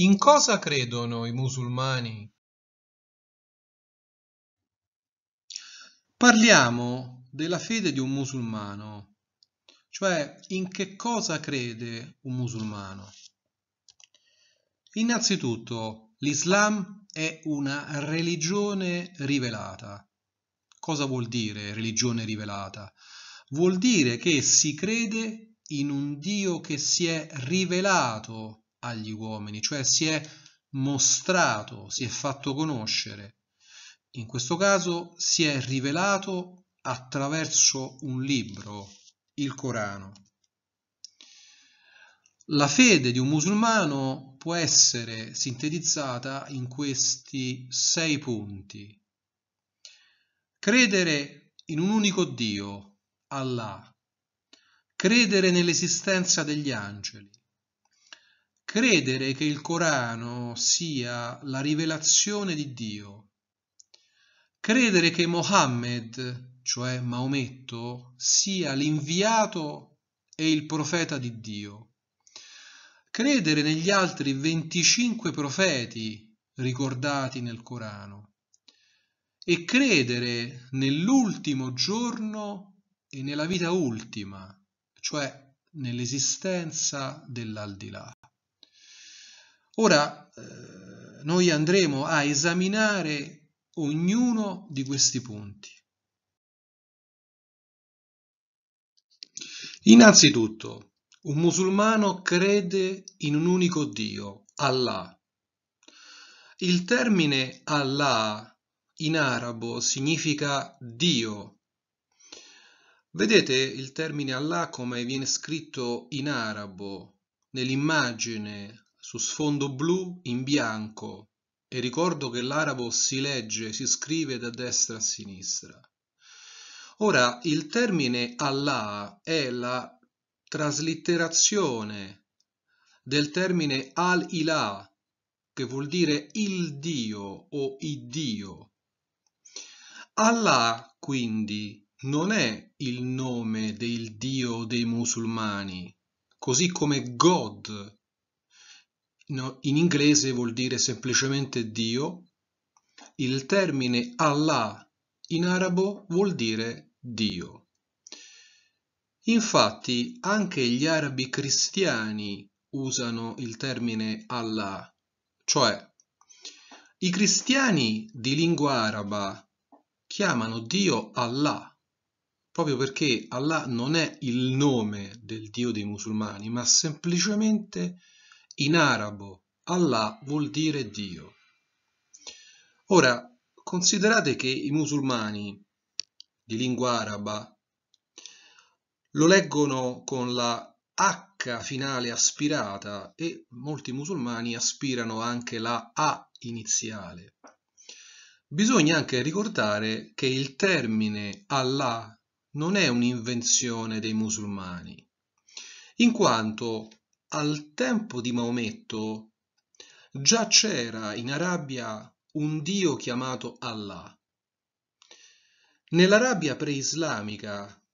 In cosa credono i musulmani? Parliamo della fede di un musulmano, cioè in che cosa crede un musulmano. Innanzitutto, l'Islam è una religione rivelata. Cosa vuol dire religione rivelata? Vuol dire che si crede in un Dio che si è rivelato agli uomini, cioè si è mostrato, si è fatto conoscere. In questo caso si è rivelato attraverso un libro, il Corano. La fede di un musulmano può essere sintetizzata in questi sei punti. Credere in un unico Dio, Allah. Credere nell'esistenza degli angeli Credere che il Corano sia la rivelazione di Dio. Credere che Mohammed, cioè Maometto, sia l'inviato e il profeta di Dio. Credere negli altri 25 profeti ricordati nel Corano. E credere nell'ultimo giorno e nella vita ultima, cioè nell'esistenza dell'aldilà. Ora eh, noi andremo a esaminare ognuno di questi punti. Innanzitutto, un musulmano crede in un unico Dio, Allah. Il termine Allah in arabo significa Dio. Vedete il termine Allah come viene scritto in arabo nell'immagine su sfondo blu in bianco e ricordo che l'arabo si legge, si scrive da destra a sinistra. Ora, il termine Allah è la traslitterazione del termine al-ilah, che vuol dire il Dio o iddio. Allah, quindi, non è il nome del Dio dei musulmani, così come God no, in inglese vuol dire semplicemente Dio, il termine Allah in arabo vuol dire Dio. Infatti anche gli arabi cristiani usano il termine Allah, cioè i cristiani di lingua araba chiamano Dio Allah, proprio perché Allah non è il nome del Dio dei musulmani, ma semplicemente in arabo Allah vuol dire Dio. Ora, considerate che i musulmani di lingua araba lo leggono con la H finale aspirata e molti musulmani aspirano anche la A iniziale. Bisogna anche ricordare che il termine Allah non è un'invenzione dei musulmani, in quanto al tempo di Maometto già c'era in Arabia un dio chiamato Allah. Nell'Arabia preislamica,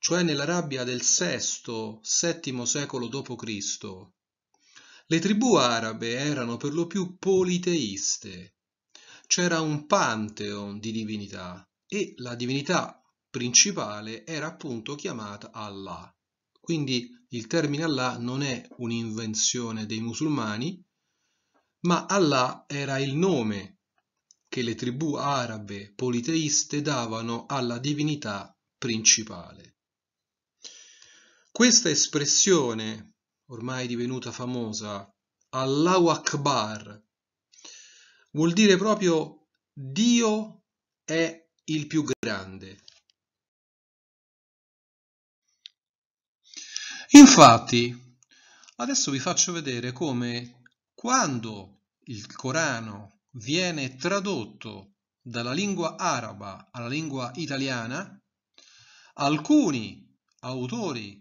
cioè nell'Arabia del VI-VII secolo d.C., le tribù arabe erano per lo più politeiste. C'era un pantheon di divinità e la divinità principale era appunto chiamata Allah. Quindi il termine Allah non è un'invenzione dei musulmani, ma Allah era il nome che le tribù arabe politeiste davano alla divinità principale. Questa espressione, ormai divenuta famosa, Allahu Akbar, vuol dire proprio Dio è il più grande. Infatti, adesso vi faccio vedere come quando il Corano viene tradotto dalla lingua araba alla lingua italiana, alcuni autori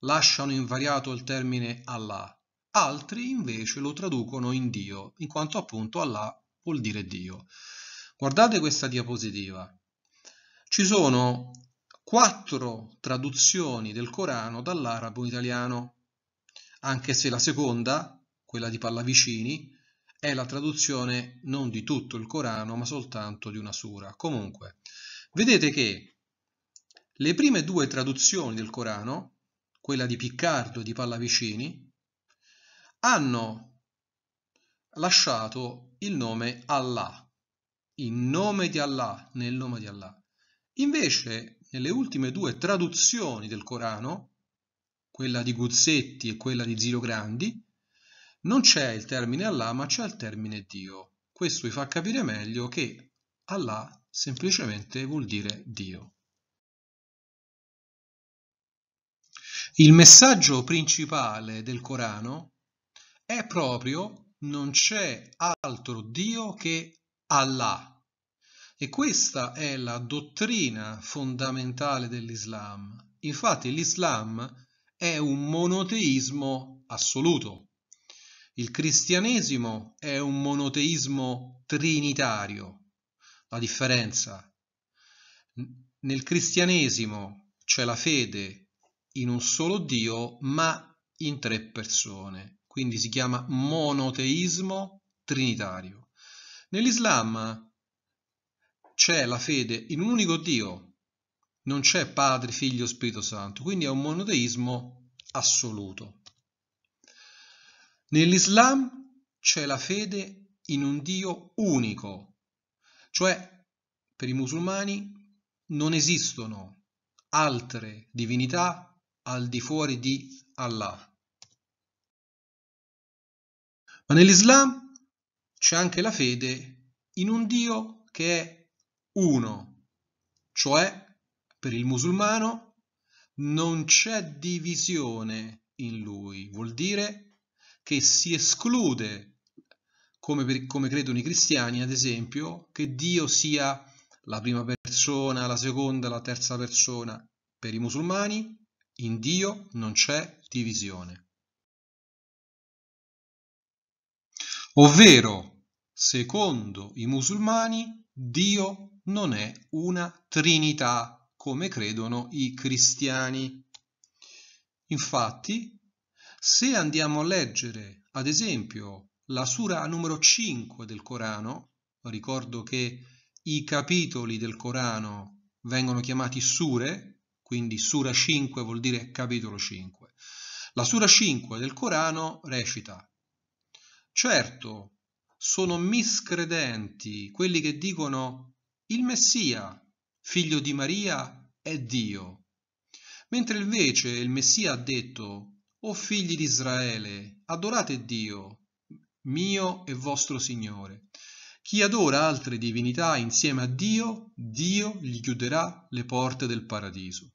lasciano invariato il termine Allah, altri invece lo traducono in Dio, in quanto appunto Allah vuol dire Dio. Guardate questa diapositiva. Ci sono quattro traduzioni del Corano dall'arabo italiano, anche se la seconda, quella di Pallavicini, è la traduzione non di tutto il Corano, ma soltanto di una sura. Comunque, vedete che le prime due traduzioni del Corano, quella di Piccardo e di Pallavicini, hanno lasciato il nome Allah, in nome di Allah, nel nome di Allah. Invece nelle ultime due traduzioni del Corano, quella di Guzzetti e quella di Ziro Grandi, non c'è il termine Allah ma c'è il termine Dio. Questo vi fa capire meglio che Allah semplicemente vuol dire Dio. Il messaggio principale del Corano è proprio non c'è altro Dio che Allah. E questa è la dottrina fondamentale dell'Islam. Infatti l'Islam è un monoteismo assoluto. Il cristianesimo è un monoteismo trinitario. La differenza. Nel cristianesimo c'è la fede in un solo Dio, ma in tre persone. Quindi si chiama monoteismo trinitario. Nell'Islam c'è la fede in un unico Dio, non c'è Padre, Figlio, Spirito Santo, quindi è un monoteismo assoluto. Nell'Islam c'è la fede in un Dio unico, cioè per i musulmani non esistono altre divinità al di fuori di Allah. Ma nell'Islam c'è anche la fede in un Dio che è uno, cioè per il musulmano non c'è divisione in lui, vuol dire che si esclude, come, per, come credono i cristiani ad esempio, che Dio sia la prima persona, la seconda, la terza persona. Per i musulmani in Dio non c'è divisione. Ovvero secondo i musulmani Dio non è una trinità come credono i cristiani. Infatti, se andiamo a leggere, ad esempio, la sura numero 5 del Corano, ricordo che i capitoli del Corano vengono chiamati sure, quindi sura 5 vuol dire capitolo 5. La sura 5 del Corano recita: Certo, sono miscredenti quelli che dicono il Messia, figlio di Maria, è Dio. Mentre invece il Messia ha detto, o figli di Israele, adorate Dio, mio e vostro Signore. Chi adora altre divinità insieme a Dio, Dio gli chiuderà le porte del paradiso.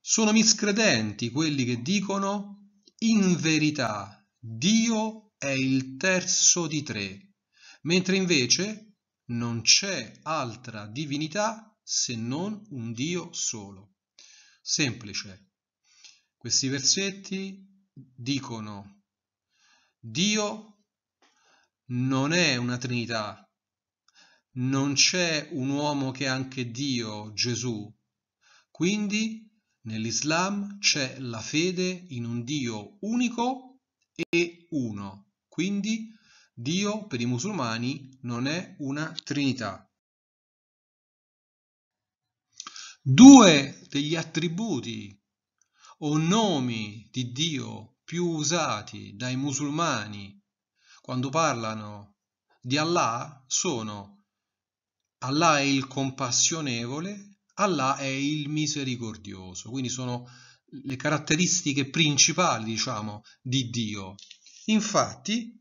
Sono miscredenti quelli che dicono, in verità, Dio è il terzo di tre, mentre invece non c'è altra divinità se non un Dio solo. Semplice. Questi versetti dicono Dio non è una Trinità, non c'è un uomo che è anche Dio, Gesù. Quindi nell'Islam c'è la fede in un Dio unico e uno. Quindi Dio per i musulmani non è una trinità. Due degli attributi o nomi di Dio più usati dai musulmani quando parlano di Allah sono Allah è il compassionevole, Allah è il misericordioso, quindi sono le caratteristiche principali, diciamo, di Dio. Infatti,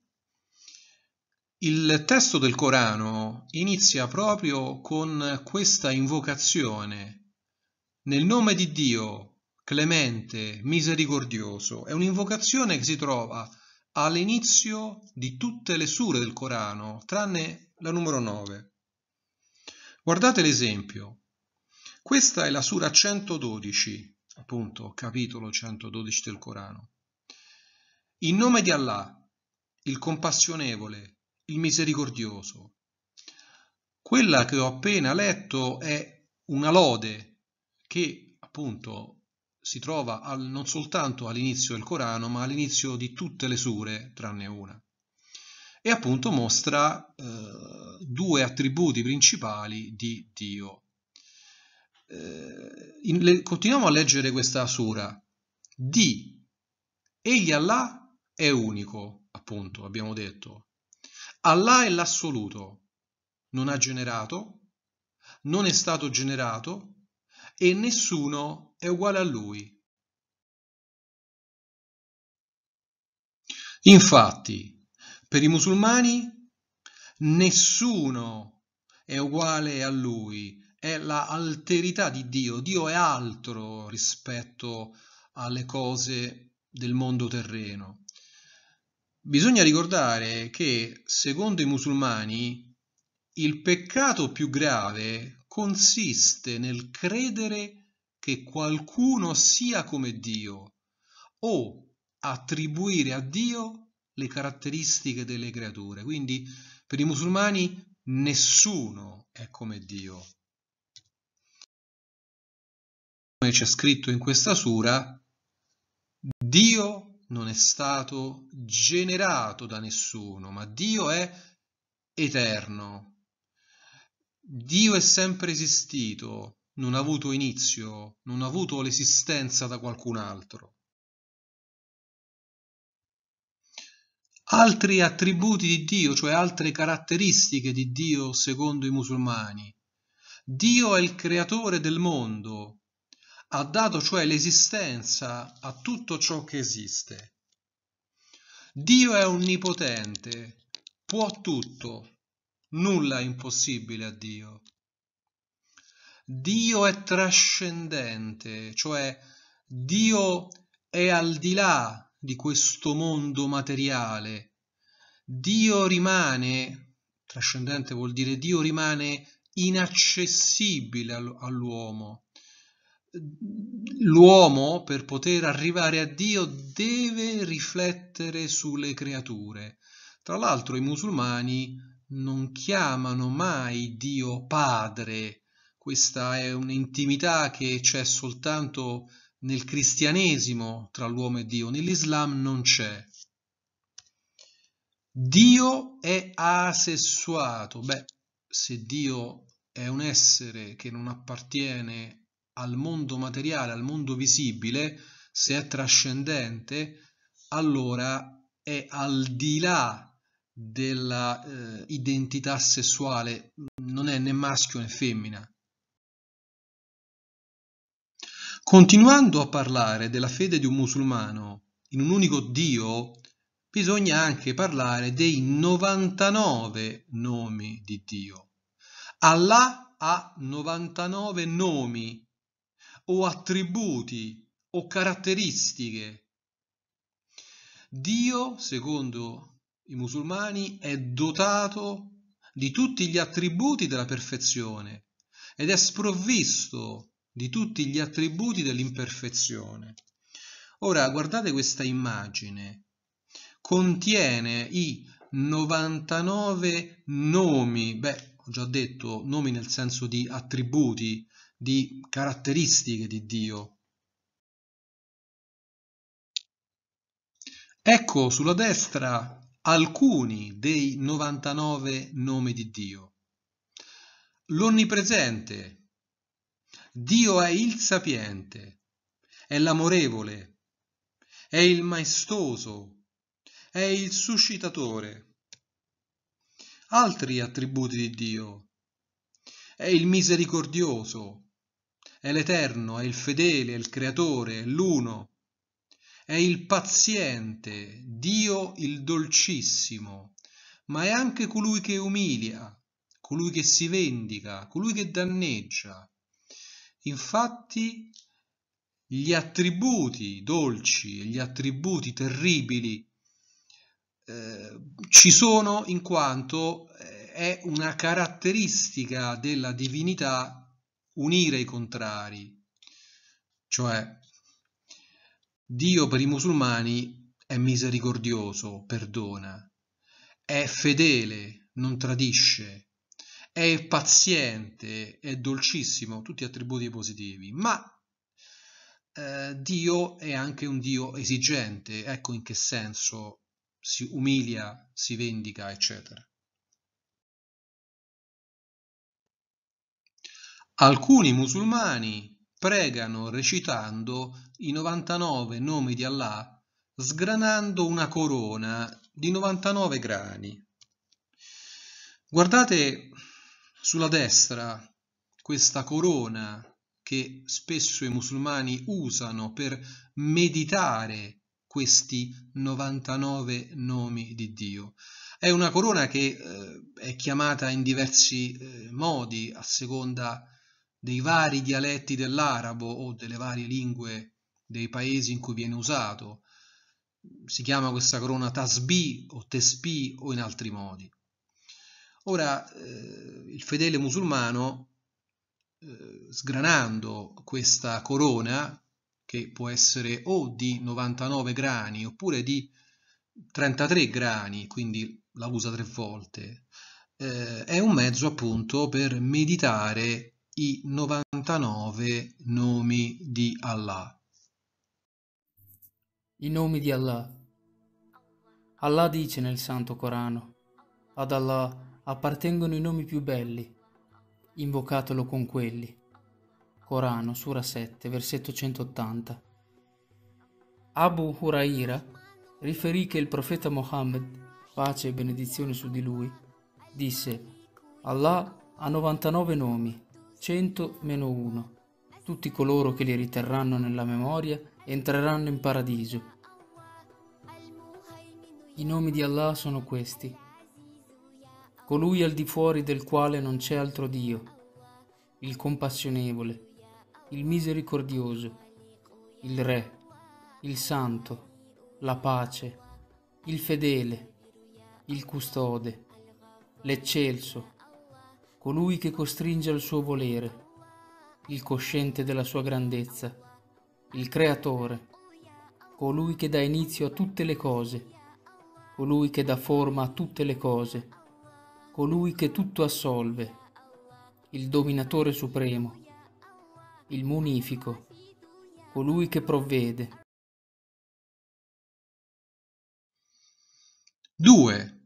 il testo del Corano inizia proprio con questa invocazione. Nel nome di Dio, clemente, misericordioso, è un'invocazione che si trova all'inizio di tutte le sure del Corano, tranne la numero 9. Guardate l'esempio. Questa è la sura 112, appunto, capitolo 112 del Corano. In nome di Allah, il compassionevole, il misericordioso. Quella che ho appena letto è una lode che appunto si trova al, non soltanto all'inizio del Corano, ma all'inizio di tutte le sure, tranne una. E appunto mostra eh, due attributi principali di Dio. Eh, in, le, continuiamo a leggere questa sura. Di, egli Allah è unico, appunto, abbiamo detto. Allah è l'assoluto, non ha generato, non è stato generato e nessuno è uguale a lui. Infatti, per i musulmani, nessuno è uguale a lui, è la alterità di Dio, Dio è altro rispetto alle cose del mondo terreno. Bisogna ricordare che, secondo i musulmani, il peccato più grave consiste nel credere che qualcuno sia come Dio o attribuire a Dio le caratteristiche delle creature. Quindi per i musulmani nessuno è come Dio. Come c'è scritto in questa sura, Dio non è stato generato da nessuno, ma Dio è eterno. Dio è sempre esistito, non ha avuto inizio, non ha avuto l'esistenza da qualcun altro. Altri attributi di Dio, cioè altre caratteristiche di Dio secondo i musulmani. Dio è il creatore del mondo, ha dato cioè l'esistenza a tutto ciò che esiste. Dio è onnipotente, può tutto, nulla è impossibile a Dio. Dio è trascendente, cioè Dio è al di là di questo mondo materiale. Dio rimane, trascendente vuol dire Dio rimane inaccessibile all'uomo l'uomo per poter arrivare a Dio deve riflettere sulle creature. Tra l'altro i musulmani non chiamano mai Dio padre, questa è un'intimità che c'è soltanto nel cristianesimo tra l'uomo e Dio, nell'Islam non c'è. Dio è asessuato. Beh, se Dio è un essere che non appartiene al mondo materiale, al mondo visibile, se è trascendente, allora è al di là della eh, identità sessuale, non è né maschio né femmina. Continuando a parlare della fede di un musulmano in un unico Dio, bisogna anche parlare dei 99 nomi di Dio. Allah ha 99 nomi o attributi o caratteristiche. Dio, secondo i musulmani, è dotato di tutti gli attributi della perfezione ed è sprovvisto di tutti gli attributi dell'imperfezione. Ora guardate questa immagine, contiene i 99 nomi, beh ho già detto nomi nel senso di attributi, di caratteristiche di Dio. Ecco sulla destra alcuni dei 99 nomi di Dio. L'onnipresente. Dio è il sapiente, è l'amorevole, è il maestoso, è il suscitatore. Altri attributi di Dio. È il misericordioso, è l'Eterno, è il fedele, è il Creatore, è l'Uno, è il paziente, Dio il dolcissimo, ma è anche colui che umilia, colui che si vendica, colui che danneggia. Infatti gli attributi dolci e gli attributi terribili eh, ci sono in quanto eh, è una caratteristica della divinità unire i contrari, cioè Dio per i musulmani è misericordioso, perdona, è fedele, non tradisce, è paziente, è dolcissimo, tutti attributi positivi, ma eh, Dio è anche un Dio esigente, ecco in che senso si umilia, si vendica, eccetera. Alcuni musulmani pregano recitando i 99 nomi di Allah, sgranando una corona di 99 grani. Guardate sulla destra questa corona che spesso i musulmani usano per meditare questi 99 nomi di Dio. È una corona che eh, è chiamata in diversi eh, modi a seconda di dei vari dialetti dell'arabo o delle varie lingue dei paesi in cui viene usato. Si chiama questa corona tasbi o tespi o in altri modi. Ora, eh, il fedele musulmano, eh, sgranando questa corona, che può essere o di 99 grani oppure di 33 grani, quindi la usa tre volte, eh, è un mezzo appunto per meditare i 99 nomi di Allah. I nomi di Allah. Allah dice nel Santo Corano, ad Allah appartengono i nomi più belli, invocatelo con quelli. Corano, Sura 7, versetto 180. Abu Huraira riferì che il profeta Mohammed, pace e benedizione su di lui, disse, Allah ha 99 nomi 100-1. Tutti coloro che li riterranno nella memoria entreranno in paradiso. I nomi di Allah sono questi. Colui al di fuori del quale non c'è altro Dio, il compassionevole, il misericordioso, il Re, il Santo, la pace, il fedele, il custode, l'eccelso, colui che costringe al suo volere, il cosciente della sua grandezza, il creatore, colui che dà inizio a tutte le cose, colui che dà forma a tutte le cose, colui che tutto assolve, il dominatore supremo, il munifico, colui che provvede. 2.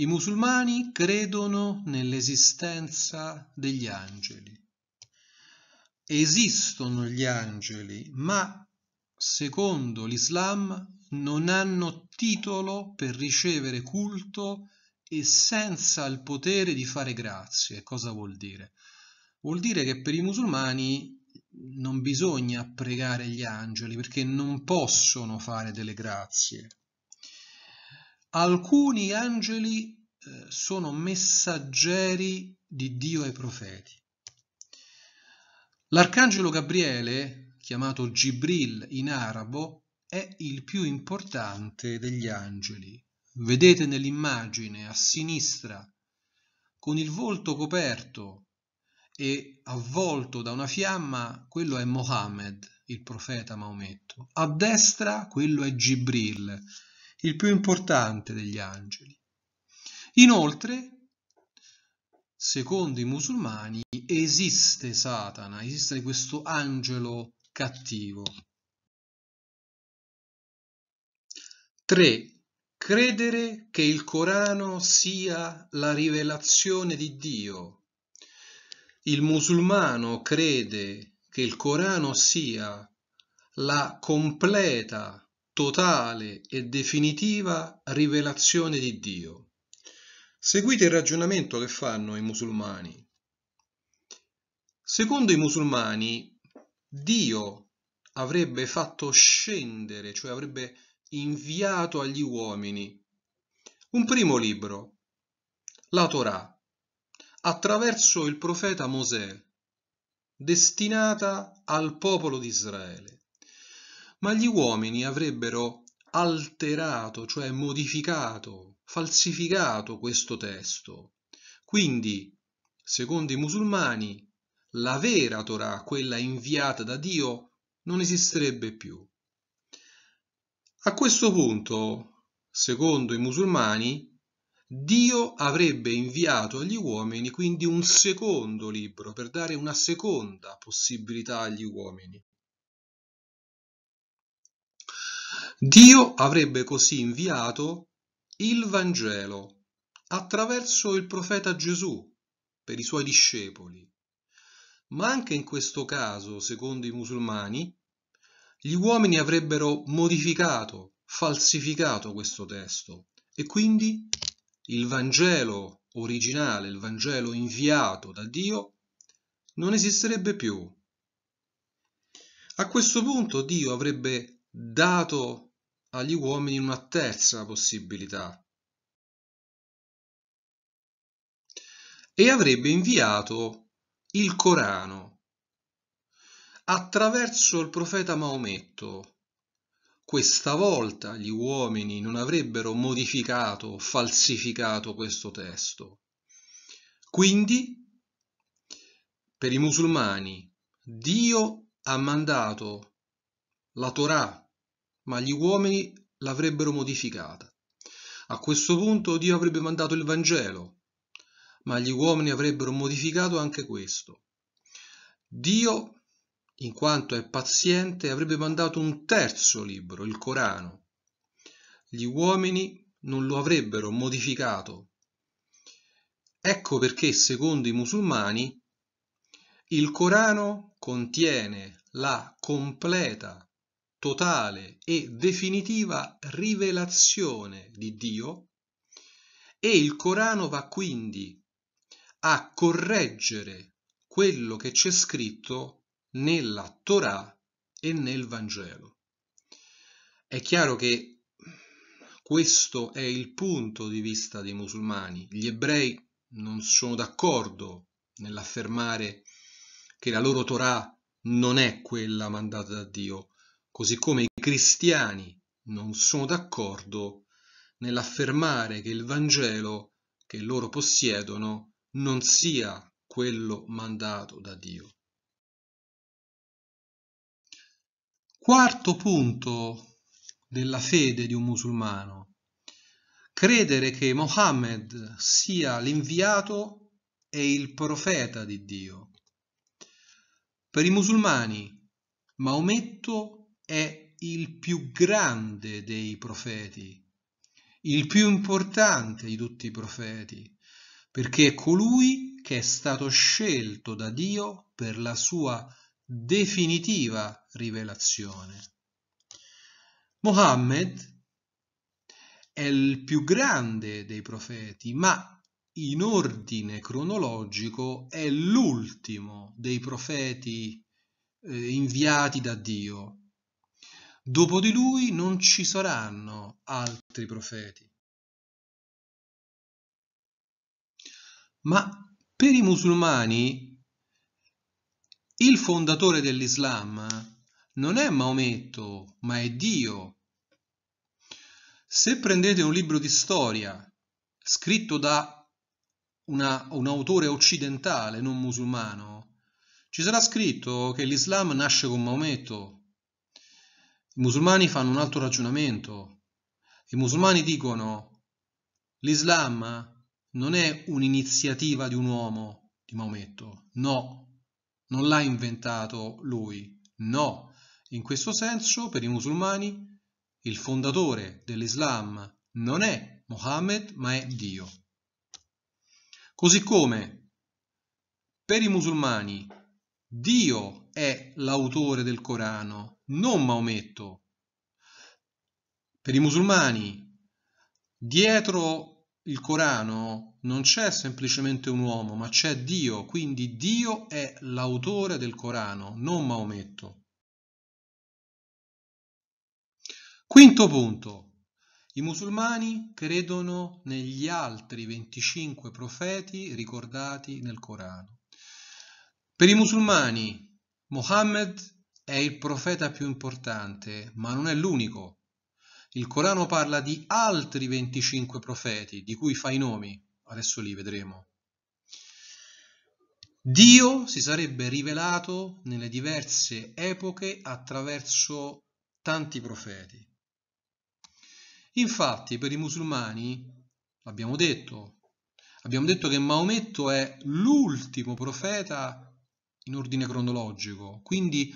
I musulmani credono nell'esistenza degli angeli. Esistono gli angeli, ma secondo l'Islam non hanno titolo per ricevere culto e senza il potere di fare grazie. Cosa vuol dire? Vuol dire che per i musulmani non bisogna pregare gli angeli perché non possono fare delle grazie alcuni angeli eh, sono messaggeri di Dio ai profeti. L'arcangelo Gabriele, chiamato Gibril in arabo, è il più importante degli angeli. Vedete nell'immagine a sinistra, con il volto coperto e avvolto da una fiamma, quello è Mohammed, il profeta Maometto. A destra quello è Gibril, il più importante degli angeli. Inoltre, secondo i musulmani, esiste Satana, esiste questo angelo cattivo. 3. Credere che il Corano sia la rivelazione di Dio. Il musulmano crede che il Corano sia la completa totale e definitiva rivelazione di Dio. Seguite il ragionamento che fanno i musulmani. Secondo i musulmani, Dio avrebbe fatto scendere, cioè avrebbe inviato agli uomini, un primo libro, la Torah, attraverso il profeta Mosè, destinata al popolo di Israele ma gli uomini avrebbero alterato, cioè modificato, falsificato questo testo. Quindi, secondo i musulmani, la vera Torah, quella inviata da Dio, non esisterebbe più. A questo punto, secondo i musulmani, Dio avrebbe inviato agli uomini quindi un secondo libro per dare una seconda possibilità agli uomini. Dio avrebbe così inviato il Vangelo attraverso il profeta Gesù per i suoi discepoli. Ma anche in questo caso, secondo i musulmani, gli uomini avrebbero modificato, falsificato questo testo e quindi il Vangelo originale, il Vangelo inviato da Dio, non esisterebbe più. A questo punto Dio avrebbe dato agli uomini una terza possibilità. E avrebbe inviato il Corano attraverso il profeta Maometto. Questa volta gli uomini non avrebbero modificato o falsificato questo testo. Quindi, per i musulmani, Dio ha mandato la Torah ma gli uomini l'avrebbero modificata. A questo punto Dio avrebbe mandato il Vangelo, ma gli uomini avrebbero modificato anche questo. Dio, in quanto è paziente, avrebbe mandato un terzo libro, il Corano. Gli uomini non lo avrebbero modificato. Ecco perché, secondo i musulmani, il Corano contiene la completa totale e definitiva rivelazione di Dio e il Corano va quindi a correggere quello che c'è scritto nella Torah e nel Vangelo. È chiaro che questo è il punto di vista dei musulmani. Gli ebrei non sono d'accordo nell'affermare che la loro Torah non è quella mandata da Dio, così come i cristiani non sono d'accordo nell'affermare che il Vangelo che loro possiedono non sia quello mandato da Dio. Quarto punto della fede di un musulmano. Credere che Mohammed sia l'inviato e il profeta di Dio. Per i musulmani Maometto è il più grande dei profeti, il più importante di tutti i profeti, perché è colui che è stato scelto da Dio per la sua definitiva rivelazione. Mohammed è il più grande dei profeti, ma in ordine cronologico è l'ultimo dei profeti eh, inviati da Dio. Dopo di lui non ci saranno altri profeti. Ma per i musulmani il fondatore dell'Islam non è Maometto, ma è Dio. Se prendete un libro di storia scritto da una, un autore occidentale, non musulmano, ci sarà scritto che l'Islam nasce con Maometto, i musulmani fanno un altro ragionamento. I musulmani dicono l'Islam non è un'iniziativa di un uomo, di Maometto, no, non l'ha inventato lui, no. In questo senso, per i musulmani, il fondatore dell'Islam non è Mohammed, ma è Dio. Così come per i musulmani Dio è l'autore del Corano, non Maometto, per i musulmani dietro il Corano non c'è semplicemente un uomo, ma c'è Dio, quindi Dio è l'autore del Corano, non Maometto. Quinto punto. I musulmani credono negli altri 25 profeti ricordati nel Corano. Per i musulmani, Mohammed è il profeta più importante, ma non è l'unico. Il Corano parla di altri 25 profeti, di cui fa i nomi. Adesso li vedremo. Dio si sarebbe rivelato nelle diverse epoche attraverso tanti profeti. Infatti per i musulmani, l'abbiamo detto, abbiamo detto che Maometto è l'ultimo profeta in ordine cronologico, quindi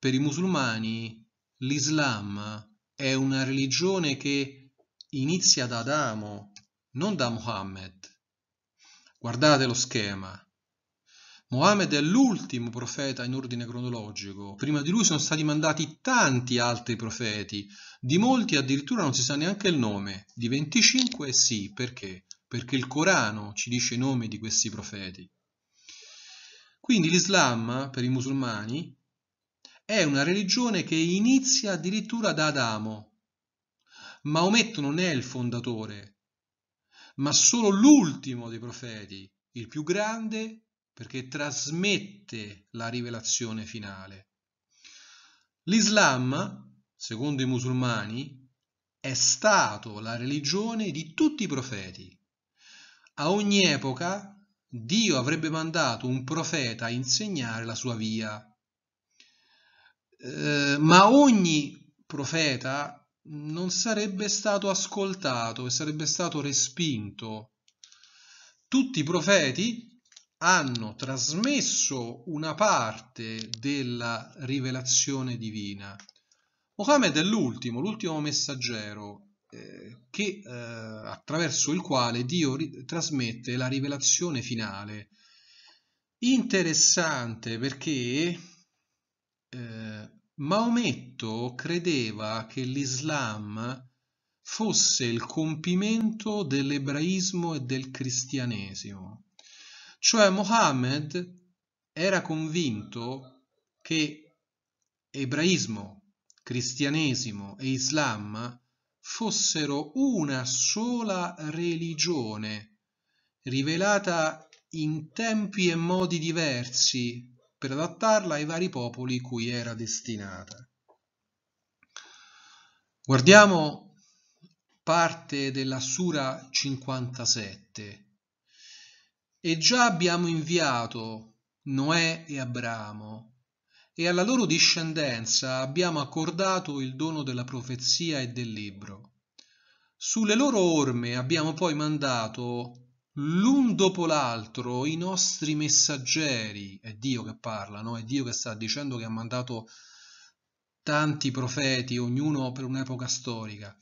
per i musulmani l'Islam è una religione che inizia da Adamo, non da Mohammed. Guardate lo schema. Mohammed è l'ultimo profeta in ordine cronologico. Prima di lui sono stati mandati tanti altri profeti, di molti addirittura non si sa neanche il nome, di 25 sì, perché? Perché il Corano ci dice i nomi di questi profeti. Quindi l'Islam per i musulmani è una religione che inizia addirittura da Adamo. Maometto non è il fondatore, ma solo l'ultimo dei profeti, il più grande perché trasmette la rivelazione finale. L'Islam, secondo i musulmani, è stato la religione di tutti i profeti. A ogni epoca Dio avrebbe mandato un profeta a insegnare la sua via eh, ma ogni profeta non sarebbe stato ascoltato e sarebbe stato respinto. Tutti i profeti hanno trasmesso una parte della rivelazione divina. Mohammed è l'ultimo, l'ultimo messaggero eh, che, eh, attraverso il quale Dio ri- trasmette la rivelazione finale. Interessante perché eh, Maometto credeva che l'Islam fosse il compimento dell'ebraismo e del cristianesimo. Cioè Mohammed era convinto che ebraismo, cristianesimo e islam fossero una sola religione, rivelata in tempi e modi diversi per adattarla ai vari popoli cui era destinata. Guardiamo parte della Sura 57 e già abbiamo inviato Noè e Abramo e alla loro discendenza abbiamo accordato il dono della profezia e del libro. Sulle loro orme abbiamo poi mandato l'un dopo l'altro i nostri messaggeri, è Dio che parla, no? è Dio che sta dicendo che ha mandato tanti profeti, ognuno per un'epoca storica,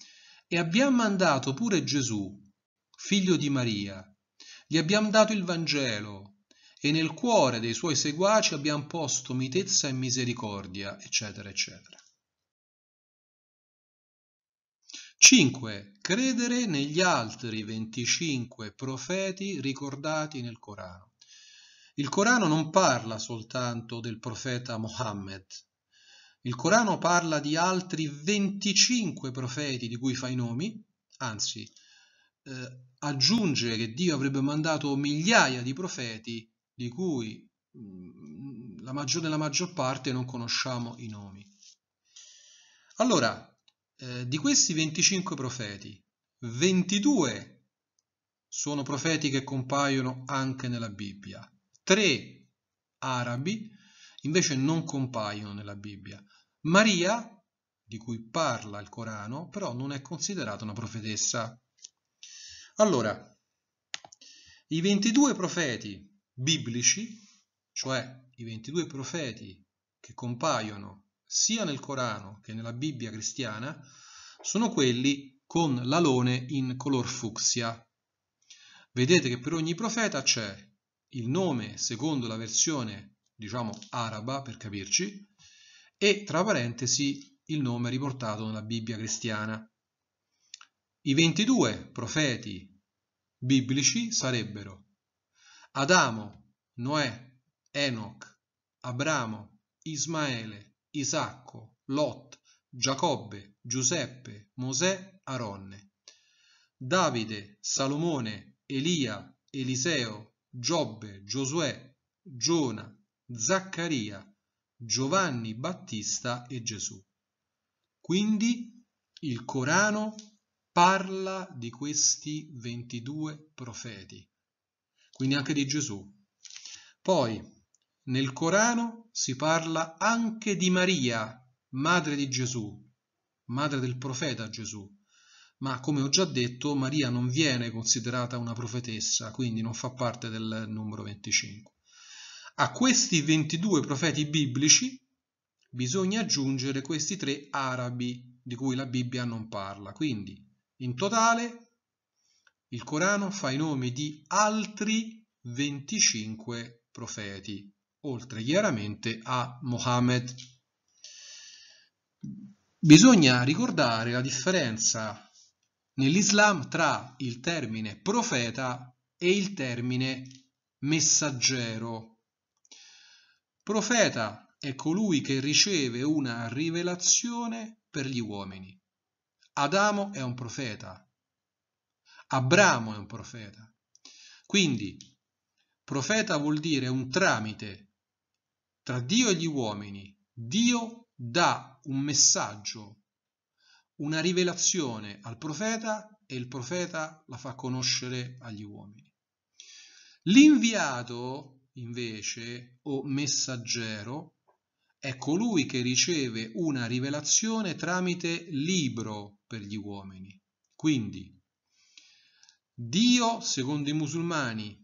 e abbiamo mandato pure Gesù, figlio di Maria, gli abbiamo dato il Vangelo, e nel cuore dei suoi seguaci abbiamo posto mitezza e misericordia, eccetera, eccetera. 5. Credere negli altri 25 profeti ricordati nel Corano. Il Corano non parla soltanto del profeta Mohammed. Il Corano parla di altri 25 profeti di cui fa i nomi, anzi eh, aggiunge che Dio avrebbe mandato migliaia di profeti di cui mh, mm, la maggior, nella maggior parte non conosciamo i nomi. Allora, eh, di questi 25 profeti, 22 sono profeti che compaiono anche nella Bibbia, 3 arabi invece non compaiono nella Bibbia. Maria, di cui parla il Corano, però non è considerata una profetessa. Allora, i 22 profeti biblici, cioè i 22 profeti che compaiono sia nel Corano che nella Bibbia cristiana sono quelli con l'alone in color fucsia. Vedete che per ogni profeta c'è il nome secondo la versione, diciamo, araba, per capirci, e tra parentesi il nome riportato nella Bibbia cristiana. I 22 profeti biblici sarebbero Adamo, Noè, Enoch, Abramo, Ismaele, Isacco, Lot, Giacobbe, Giuseppe, Mosè, Aronne. Davide, Salomone, Elia, Eliseo, Giobbe, Giosuè, Giona, Zaccaria, Giovanni Battista e Gesù. Quindi il Corano parla di questi 22 profeti, quindi anche di Gesù. Poi nel Corano si parla anche di Maria, madre di Gesù, madre del profeta Gesù, ma come ho già detto Maria non viene considerata una profetessa, quindi non fa parte del numero 25. A questi 22 profeti biblici bisogna aggiungere questi tre arabi di cui la Bibbia non parla, quindi in totale il Corano fa i nomi di altri 25 profeti oltre chiaramente a Mohammed. Bisogna ricordare la differenza nell'Islam tra il termine profeta e il termine messaggero. Profeta è colui che riceve una rivelazione per gli uomini. Adamo è un profeta, Abramo è un profeta. Quindi profeta vuol dire un tramite tra Dio e gli uomini. Dio dà un messaggio, una rivelazione al profeta e il profeta la fa conoscere agli uomini. L'inviato, invece, o messaggero, è colui che riceve una rivelazione tramite libro per gli uomini. Quindi, Dio, secondo i musulmani,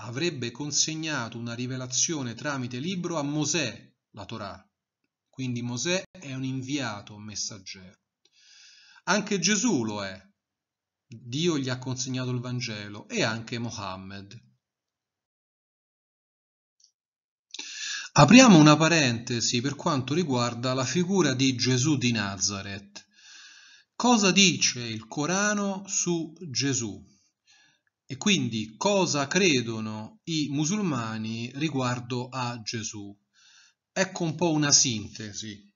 avrebbe consegnato una rivelazione tramite libro a Mosè, la Torah. Quindi Mosè è un inviato, un messaggero. Anche Gesù lo è. Dio gli ha consegnato il Vangelo e anche Mohammed. Apriamo una parentesi per quanto riguarda la figura di Gesù di Nazareth. Cosa dice il Corano su Gesù? e quindi cosa credono i musulmani riguardo a Gesù. Ecco un po' una sintesi.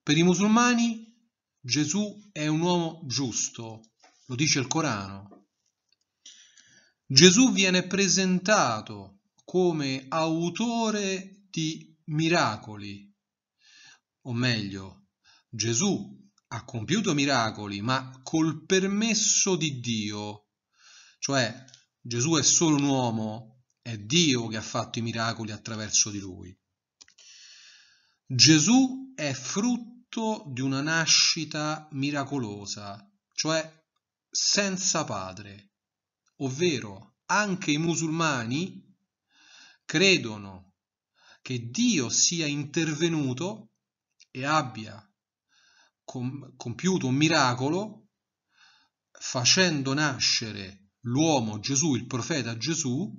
Per i musulmani Gesù è un uomo giusto, lo dice il Corano. Gesù viene presentato come autore di miracoli, o meglio, Gesù ha compiuto miracoli, ma col permesso di Dio. Cioè Gesù è solo un uomo, è Dio che ha fatto i miracoli attraverso di lui. Gesù è frutto di una nascita miracolosa, cioè senza padre, ovvero anche i musulmani credono che Dio sia intervenuto e abbia compiuto un miracolo facendo nascere l'uomo Gesù, il profeta Gesù,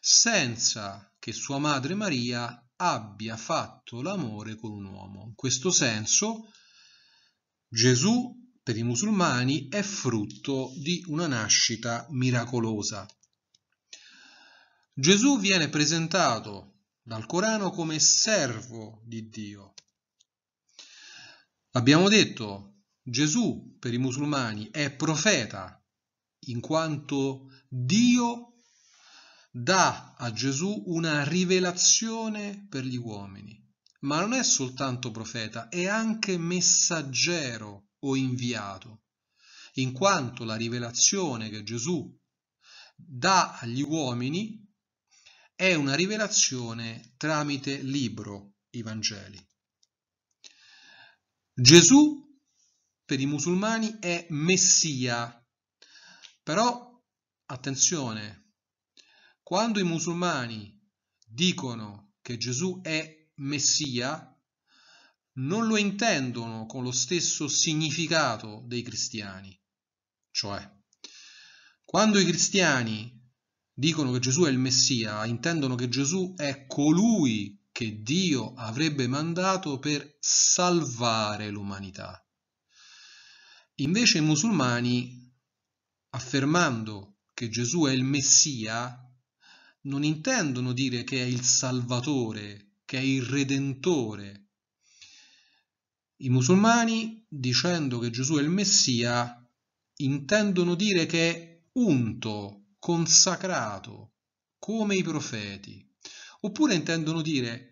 senza che sua madre Maria abbia fatto l'amore con un uomo. In questo senso Gesù per i musulmani è frutto di una nascita miracolosa. Gesù viene presentato dal Corano come servo di Dio, Abbiamo detto, Gesù per i musulmani è profeta in quanto Dio dà a Gesù una rivelazione per gli uomini, ma non è soltanto profeta, è anche messaggero o inviato, in quanto la rivelazione che Gesù dà agli uomini è una rivelazione tramite libro, i Vangeli. Gesù per i musulmani è Messia, però attenzione, quando i musulmani dicono che Gesù è Messia, non lo intendono con lo stesso significato dei cristiani. Cioè, quando i cristiani dicono che Gesù è il Messia, intendono che Gesù è colui che Dio avrebbe mandato per salvare l'umanità. Invece i musulmani, affermando che Gesù è il Messia, non intendono dire che è il Salvatore, che è il Redentore. I musulmani, dicendo che Gesù è il Messia, intendono dire che è unto, consacrato, come i profeti. Oppure intendono dire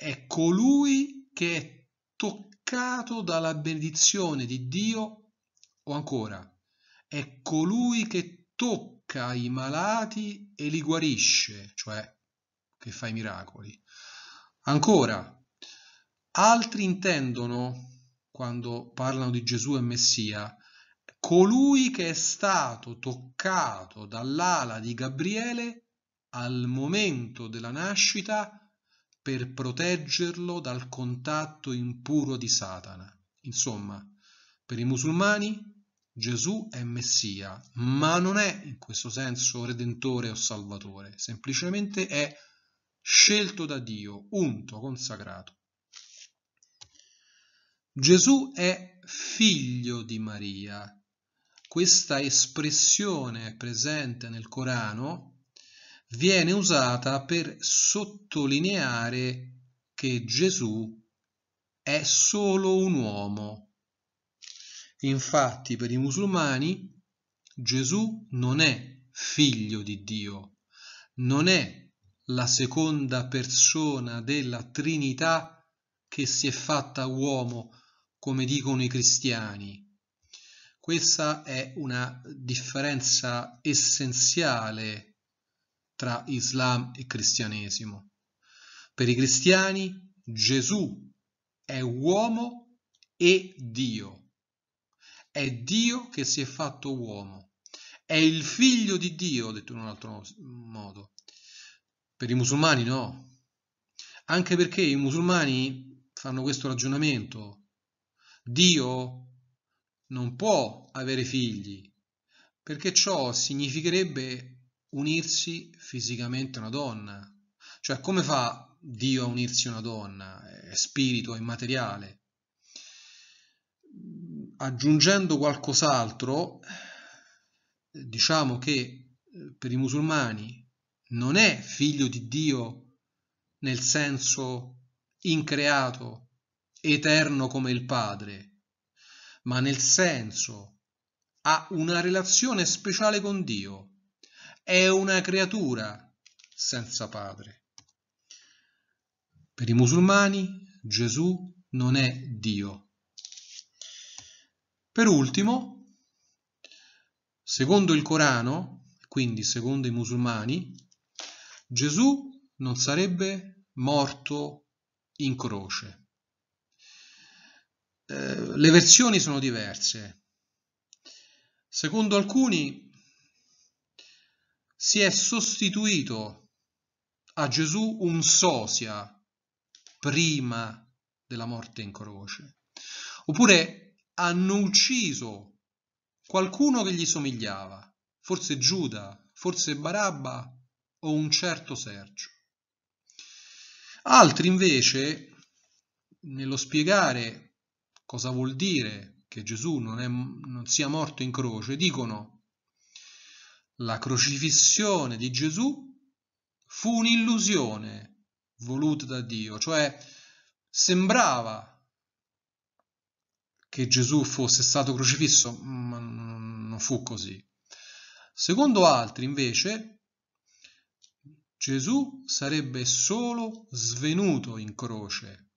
è colui che è toccato dalla benedizione di Dio o ancora è colui che tocca i malati e li guarisce, cioè che fa i miracoli. Ancora, altri intendono, quando parlano di Gesù e Messia, colui che è stato toccato dall'ala di Gabriele al momento della nascita per proteggerlo dal contatto impuro di Satana. Insomma, per i musulmani Gesù è Messia, ma non è in questo senso Redentore o Salvatore, semplicemente è scelto da Dio, unto, consacrato. Gesù è figlio di Maria. Questa espressione presente nel Corano viene usata per sottolineare che Gesù è solo un uomo. Infatti per i musulmani Gesù non è figlio di Dio, non è la seconda persona della Trinità che si è fatta uomo, come dicono i cristiani. Questa è una differenza essenziale tra Islam e cristianesimo. Per i cristiani Gesù è uomo e Dio. È Dio che si è fatto uomo. È il figlio di Dio, detto in un altro modo. Per i musulmani no. Anche perché i musulmani fanno questo ragionamento. Dio non può avere figli, perché ciò significherebbe unirsi fisicamente a una donna. Cioè, come fa Dio a unirsi a una donna? È spirito, è immateriale. Aggiungendo qualcos'altro, diciamo che eh, per i musulmani non è figlio di Dio nel senso increato, eterno come il Padre, ma nel senso ha una relazione speciale con Dio è una creatura senza padre. Per i musulmani Gesù non è Dio. Per ultimo, secondo il Corano, quindi secondo i musulmani, Gesù non sarebbe morto in croce. Eh, le versioni sono diverse. Secondo alcuni si è sostituito a Gesù un sosia prima della morte in croce. Oppure hanno ucciso qualcuno che gli somigliava, forse Giuda, forse Barabba o un certo Sergio. Altri invece, nello spiegare cosa vuol dire che Gesù non, è, non sia morto in croce, dicono la crocifissione di Gesù fu un'illusione voluta da Dio, cioè sembrava che Gesù fosse stato crocifisso, ma non fu così. Secondo altri, invece, Gesù sarebbe solo svenuto in croce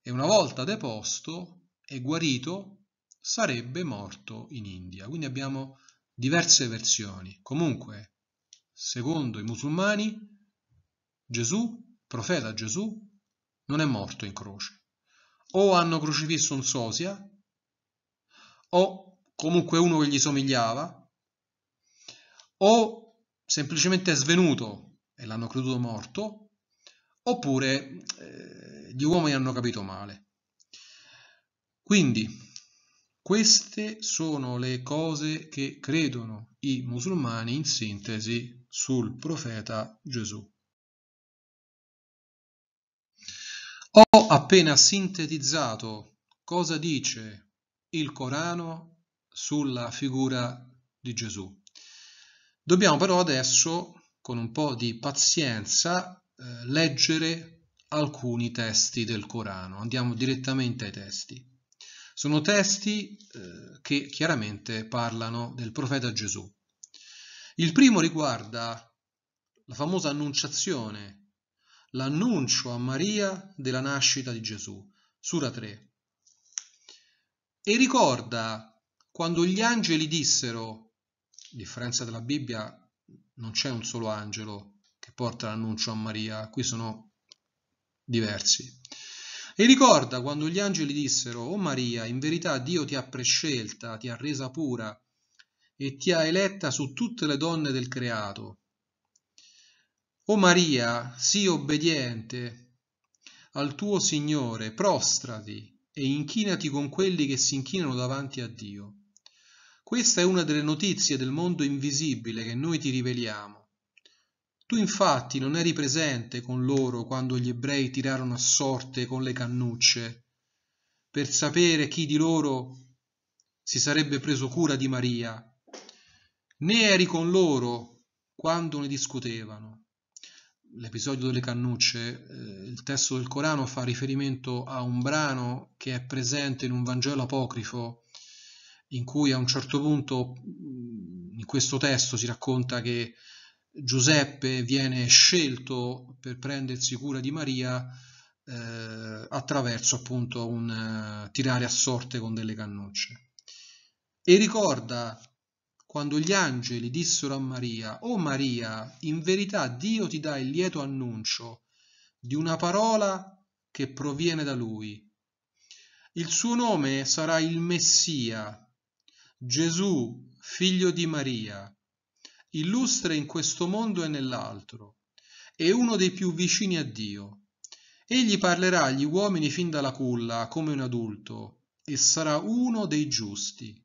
e una volta deposto e guarito sarebbe morto in India. Quindi abbiamo diverse versioni. Comunque, secondo i musulmani, Gesù, profeta Gesù, non è morto in croce. O hanno crocifisso un sosia, o comunque uno che gli somigliava, o semplicemente è svenuto e l'hanno creduto morto, oppure eh, gli uomini hanno capito male. Quindi, queste sono le cose che credono i musulmani in sintesi sul profeta Gesù. Ho appena sintetizzato cosa dice il Corano sulla figura di Gesù. Dobbiamo però adesso, con un po' di pazienza, eh, leggere alcuni testi del Corano. Andiamo direttamente ai testi. Sono testi eh, che chiaramente parlano del profeta Gesù. Il primo riguarda la famosa annunciazione, l'annuncio a Maria della nascita di Gesù, Sura 3. E ricorda quando gli angeli dissero, a differenza della Bibbia non c'è un solo angelo che porta l'annuncio a Maria, qui sono diversi, e ricorda quando gli angeli dissero, O oh Maria, in verità Dio ti ha prescelta, ti ha resa pura e ti ha eletta su tutte le donne del creato. O oh Maria, sii obbediente al tuo Signore, prostrati e inchinati con quelli che si inchinano davanti a Dio. Questa è una delle notizie del mondo invisibile che noi ti riveliamo tu infatti non eri presente con loro quando gli ebrei tirarono a sorte con le cannucce, per sapere chi di loro si sarebbe preso cura di Maria, né eri con loro quando ne discutevano. L'episodio delle cannucce, eh, il testo del Corano fa riferimento a un brano che è presente in un Vangelo apocrifo, in cui a un certo punto mm, in questo testo si racconta che Giuseppe viene scelto per prendersi cura di Maria eh, attraverso appunto un uh, tirare a sorte con delle cannucce. E ricorda quando gli angeli dissero a Maria, oh Maria, in verità Dio ti dà il lieto annuncio di una parola che proviene da Lui. Il suo nome sarà il Messia, Gesù, figlio di Maria illustre in questo mondo e nell'altro, e uno dei più vicini a Dio. Egli parlerà agli uomini fin dalla culla, come un adulto, e sarà uno dei giusti.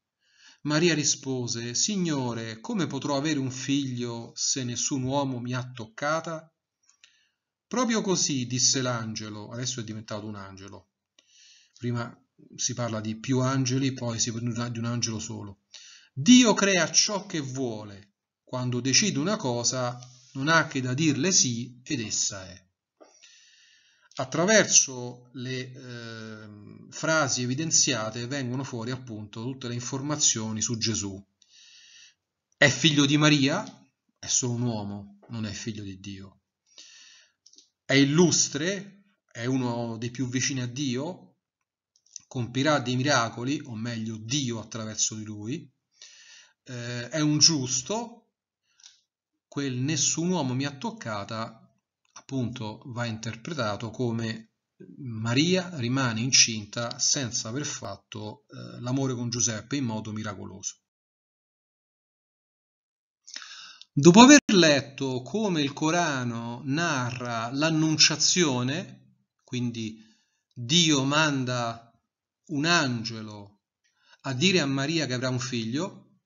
Maria rispose, Signore, come potrò avere un figlio se nessun uomo mi ha toccata? Proprio così disse l'angelo, adesso è diventato un angelo. Prima si parla di più angeli, poi si parla di un angelo solo. Dio crea ciò che vuole quando decide una cosa non ha che da dirle sì ed essa è. Attraverso le eh, frasi evidenziate vengono fuori appunto tutte le informazioni su Gesù. È figlio di Maria? È solo un uomo, non è figlio di Dio. È illustre? È uno dei più vicini a Dio? compirà dei miracoli, o meglio Dio attraverso di lui, eh, è un giusto, quel nessun uomo mi ha toccata appunto va interpretato come Maria rimane incinta senza aver fatto eh, l'amore con Giuseppe in modo miracoloso. Dopo aver letto come il Corano narra l'annunciazione, quindi Dio manda un angelo a dire a Maria che avrà un figlio,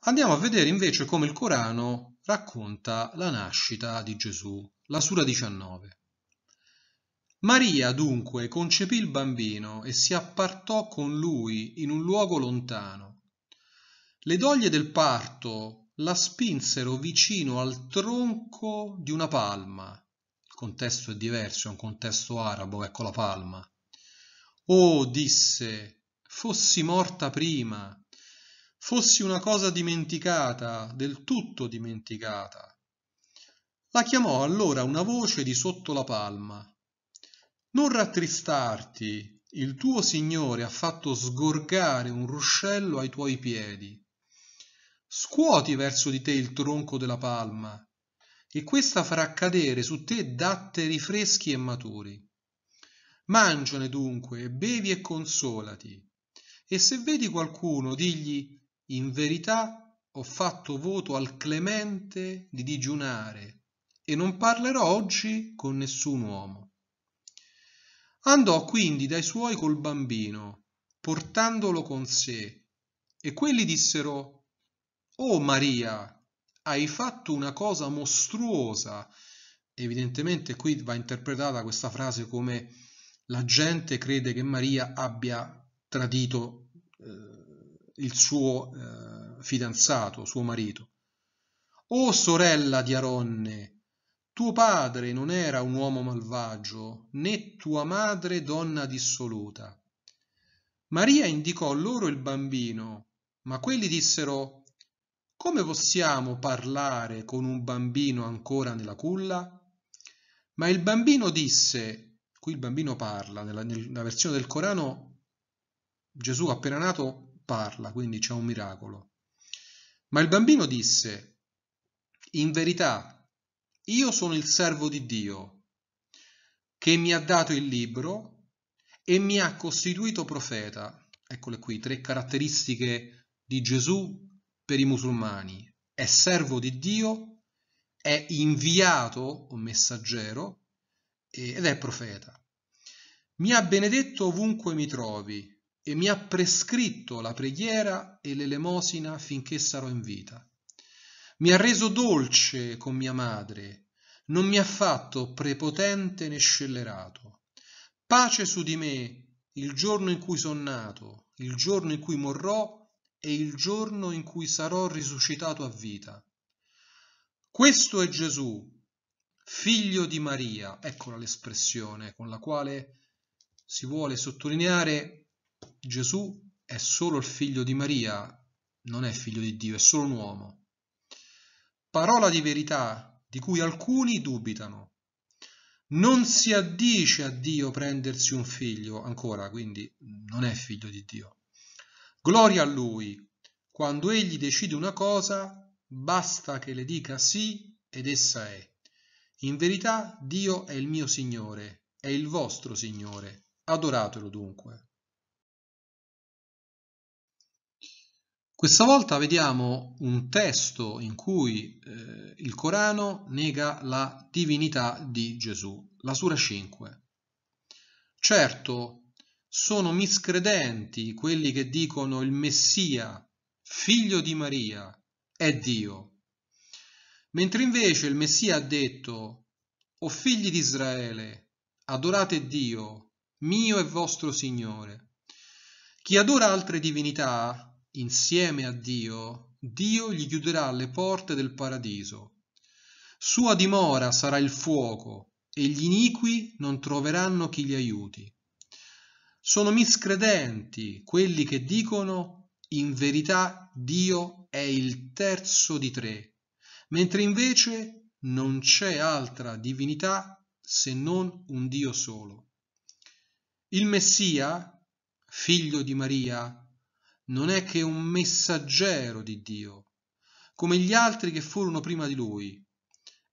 andiamo a vedere invece come il Corano racconta la nascita di Gesù, la Sura 19. Maria dunque concepì il bambino e si appartò con lui in un luogo lontano. Le doglie del parto la spinsero vicino al tronco di una palma. Il contesto è diverso, è un contesto arabo, ecco la palma. Oh, disse, fossi morta prima fossi una cosa dimenticata, del tutto dimenticata. La chiamò allora una voce di sotto la palma. Non rattristarti, il tuo Signore ha fatto sgorgare un ruscello ai tuoi piedi. Scuoti verso di te il tronco della palma, e questa farà cadere su te datteri freschi e maturi. Mangiane dunque, bevi e consolati. E se vedi qualcuno, digli in verità ho fatto voto al clemente di digiunare e non parlerò oggi con nessun uomo. Andò quindi dai suoi col bambino, portandolo con sé, e quelli dissero, Oh Maria, hai fatto una cosa mostruosa. Evidentemente qui va interpretata questa frase come la gente crede che Maria abbia tradito eh, il suo eh, fidanzato, suo marito. O sorella di Aronne, tuo padre non era un uomo malvagio, né tua madre donna dissoluta. Maria indicò loro il bambino, ma quelli dissero, come possiamo parlare con un bambino ancora nella culla? Ma il bambino disse, qui il bambino parla, nella, nella versione del Corano Gesù appena nato parla, quindi c'è un miracolo. Ma il bambino disse, in verità, io sono il servo di Dio, che mi ha dato il libro e mi ha costituito profeta. Eccole qui, tre caratteristiche di Gesù per i musulmani. È servo di Dio, è inviato o messaggero ed è profeta. Mi ha benedetto ovunque mi trovi e mi ha prescritto la preghiera e l'elemosina finché sarò in vita. Mi ha reso dolce con mia madre, non mi ha fatto prepotente né scellerato. Pace su di me il giorno in cui son nato, il giorno in cui morrò e il giorno in cui sarò risuscitato a vita. Questo è Gesù, figlio di Maria, eccola l'espressione con la quale si vuole sottolineare Gesù è solo il figlio di Maria, non è figlio di Dio, è solo un uomo. Parola di verità di cui alcuni dubitano. Non si addice a Dio prendersi un figlio ancora, quindi non è figlio di Dio. Gloria a Lui. Quando Egli decide una cosa, basta che le dica sì ed essa è. In verità Dio è il mio Signore, è il vostro Signore. Adoratelo dunque. Questa volta vediamo un testo in cui eh, il Corano nega la divinità di Gesù, la Sura 5. Certo, sono miscredenti quelli che dicono il Messia, figlio di Maria, è Dio. Mentre invece il Messia ha detto, o figli di Israele, adorate Dio, mio e vostro Signore. Chi adora altre divinità insieme a Dio, Dio gli chiuderà le porte del paradiso. Sua dimora sarà il fuoco e gli iniqui non troveranno chi li aiuti. Sono miscredenti quelli che dicono in verità Dio è il terzo di tre, mentre invece non c'è altra divinità se non un Dio solo. Il Messia, figlio di Maria, non è che un messaggero di Dio, come gli altri che furono prima di lui.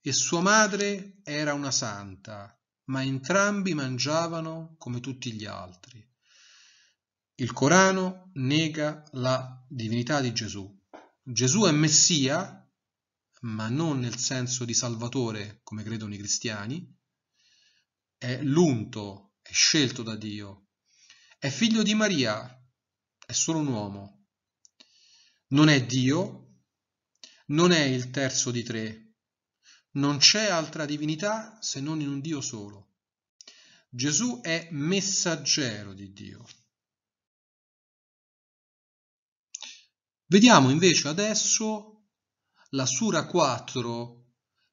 E sua madre era una santa, ma entrambi mangiavano come tutti gli altri. Il Corano nega la divinità di Gesù. Gesù è Messia, ma non nel senso di salvatore, come credono i cristiani, è l'unto, è scelto da Dio. È figlio di Maria, è solo un uomo, non è Dio, non è il terzo di tre, non c'è altra divinità se non in un Dio solo. Gesù è messaggero di Dio. Vediamo invece adesso la Sura 4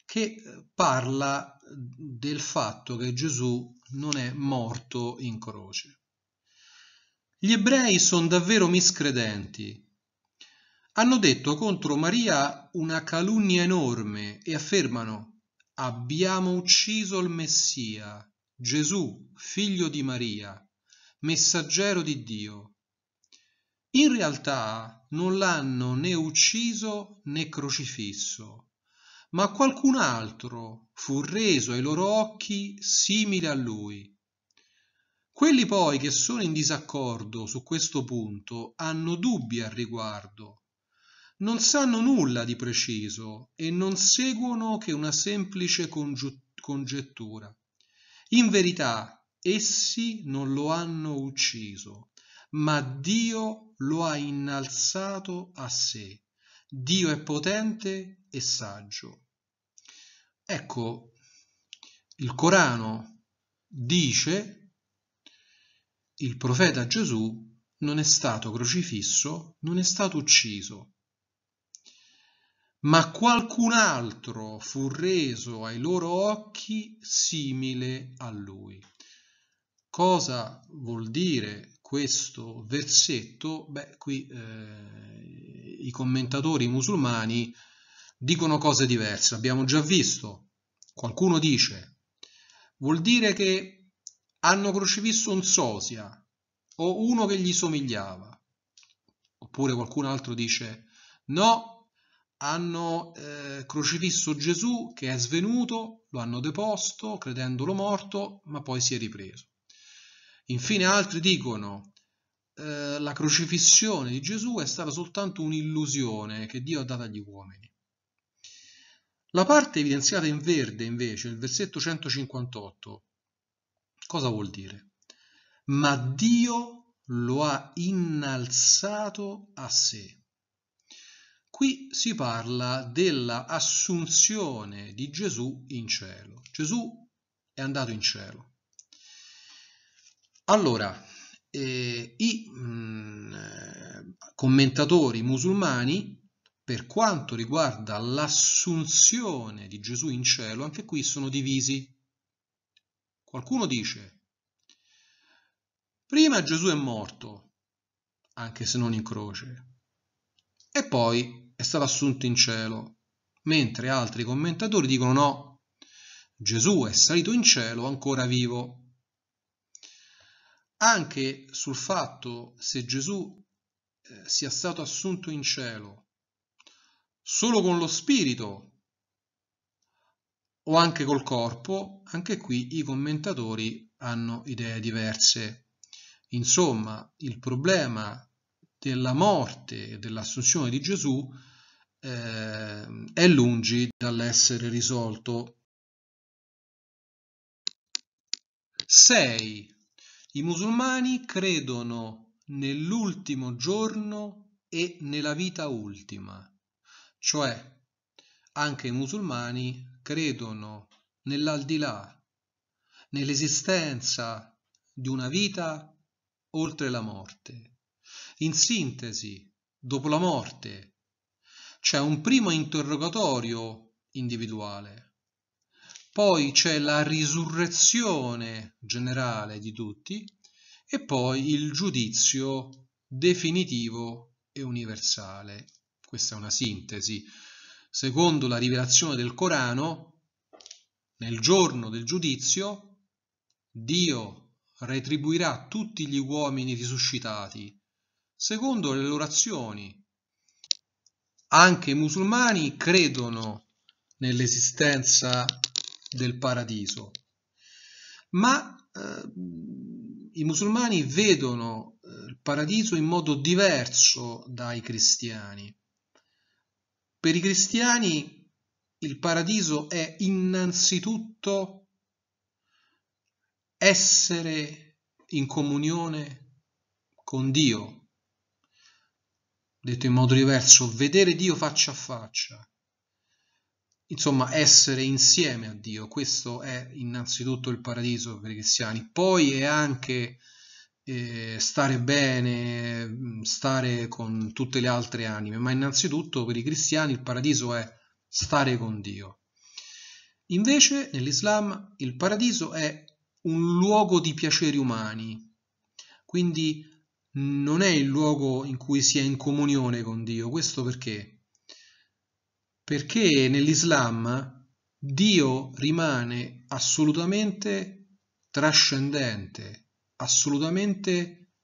che eh, parla del fatto che Gesù non è morto in croce. Gli ebrei sono davvero miscredenti. Hanno detto contro Maria una calunnia enorme e affermano abbiamo ucciso il Messia, Gesù, figlio di Maria, messaggero di Dio. In realtà non l'hanno né ucciso né crocifisso, ma qualcun altro fu reso ai loro occhi simile a lui quelli poi che sono in disaccordo su questo punto hanno dubbi al riguardo, non sanno nulla di preciso e non seguono che una semplice congettura. In verità, essi non lo hanno ucciso, ma Dio lo ha innalzato a sé. Dio è potente e saggio. Ecco, il Corano dice il profeta Gesù non è stato crocifisso, non è stato ucciso. Ma qualcun altro fu reso ai loro occhi simile a lui. Cosa vuol dire questo versetto? Beh, qui eh, i commentatori musulmani dicono cose diverse, Abbiamo già visto. Qualcuno dice, vuol dire che hanno crocifisso un sosia o uno che gli somigliava. Oppure qualcun altro dice no, hanno eh, crocifisso Gesù che è svenuto, lo hanno deposto credendolo morto, ma poi si è ripreso. Infine altri dicono eh, la crocifissione di Gesù è stata soltanto un'illusione che Dio ha dato agli uomini. La parte evidenziata in verde invece, il versetto 158, Cosa vuol dire? Ma Dio lo ha innalzato a sé. Qui si parla della assunzione di Gesù in cielo. Gesù è andato in cielo. Allora, eh, i mh, mm, commentatori musulmani, per quanto riguarda l'assunzione di Gesù in cielo, anche qui sono divisi Qualcuno dice, prima Gesù è morto, anche se non in croce, e poi è stato assunto in cielo, mentre altri commentatori dicono no, Gesù è salito in cielo ancora vivo. Anche sul fatto se Gesù eh, sia stato assunto in cielo solo con lo Spirito o anche col corpo, anche qui i commentatori hanno idee diverse. Insomma, il problema della morte e dell'assunzione di Gesù eh, è lungi dall'essere risolto. 6. I musulmani credono nell'ultimo giorno e nella vita ultima, cioè anche i musulmani credono nell'aldilà, nell'esistenza di una vita oltre la morte. In sintesi, dopo la morte c'è un primo interrogatorio individuale, poi c'è la risurrezione generale di tutti e poi il giudizio definitivo e universale. Questa è una sintesi secondo la rivelazione del Corano, nel giorno del giudizio, Dio retribuirà tutti gli uomini risuscitati, secondo le loro azioni. Anche i musulmani credono nell'esistenza del paradiso, ma eh, i musulmani vedono eh, il paradiso in modo diverso dai cristiani. Per i cristiani il paradiso è innanzitutto essere in comunione con Dio, detto in modo diverso, vedere Dio faccia a faccia, insomma essere insieme a Dio, questo è innanzitutto il paradiso per i cristiani, poi è anche stare bene, mm, stare con tutte le altre anime, ma innanzitutto per i cristiani il paradiso è stare con Dio. Invece nell'Islam il paradiso è un luogo di piaceri umani, quindi non è il luogo in cui si è in comunione con Dio. Questo perché? Perché nell'Islam Dio rimane assolutamente trascendente, assolutamente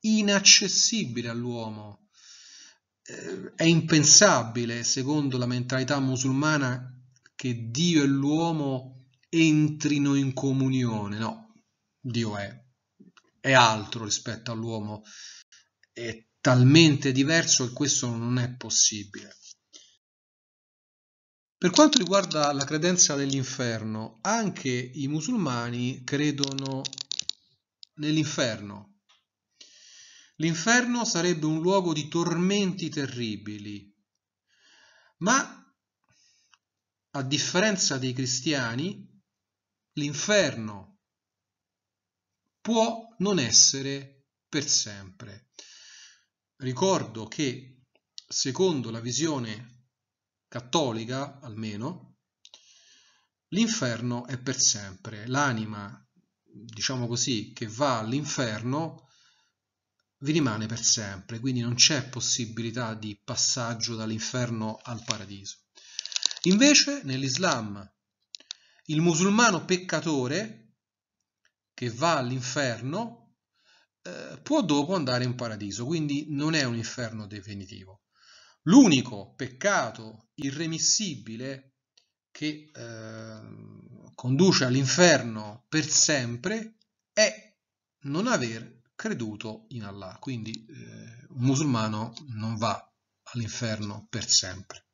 inaccessibile all'uomo. Eh, è impensabile, secondo la mentalità musulmana, che Dio e l'uomo entrino in comunione. No, Dio è, è altro rispetto all'uomo, è talmente diverso che questo non è possibile. Per quanto riguarda la credenza dell'inferno, anche i musulmani credono nell'inferno. L'inferno sarebbe un luogo di tormenti terribili, ma a differenza dei cristiani, l'inferno può non essere per sempre. Ricordo che secondo la visione cattolica, almeno, l'inferno è per sempre, l'anima diciamo così, che va all'inferno, vi rimane per sempre, quindi non c'è possibilità di passaggio dall'inferno al paradiso. Invece nell'Islam il musulmano peccatore che va all'inferno eh, può dopo andare in paradiso, quindi non è un inferno definitivo. L'unico peccato irremissibile che eh, conduce all'inferno per sempre è non aver creduto in Allah. Quindi eh, un musulmano non va all'inferno per sempre.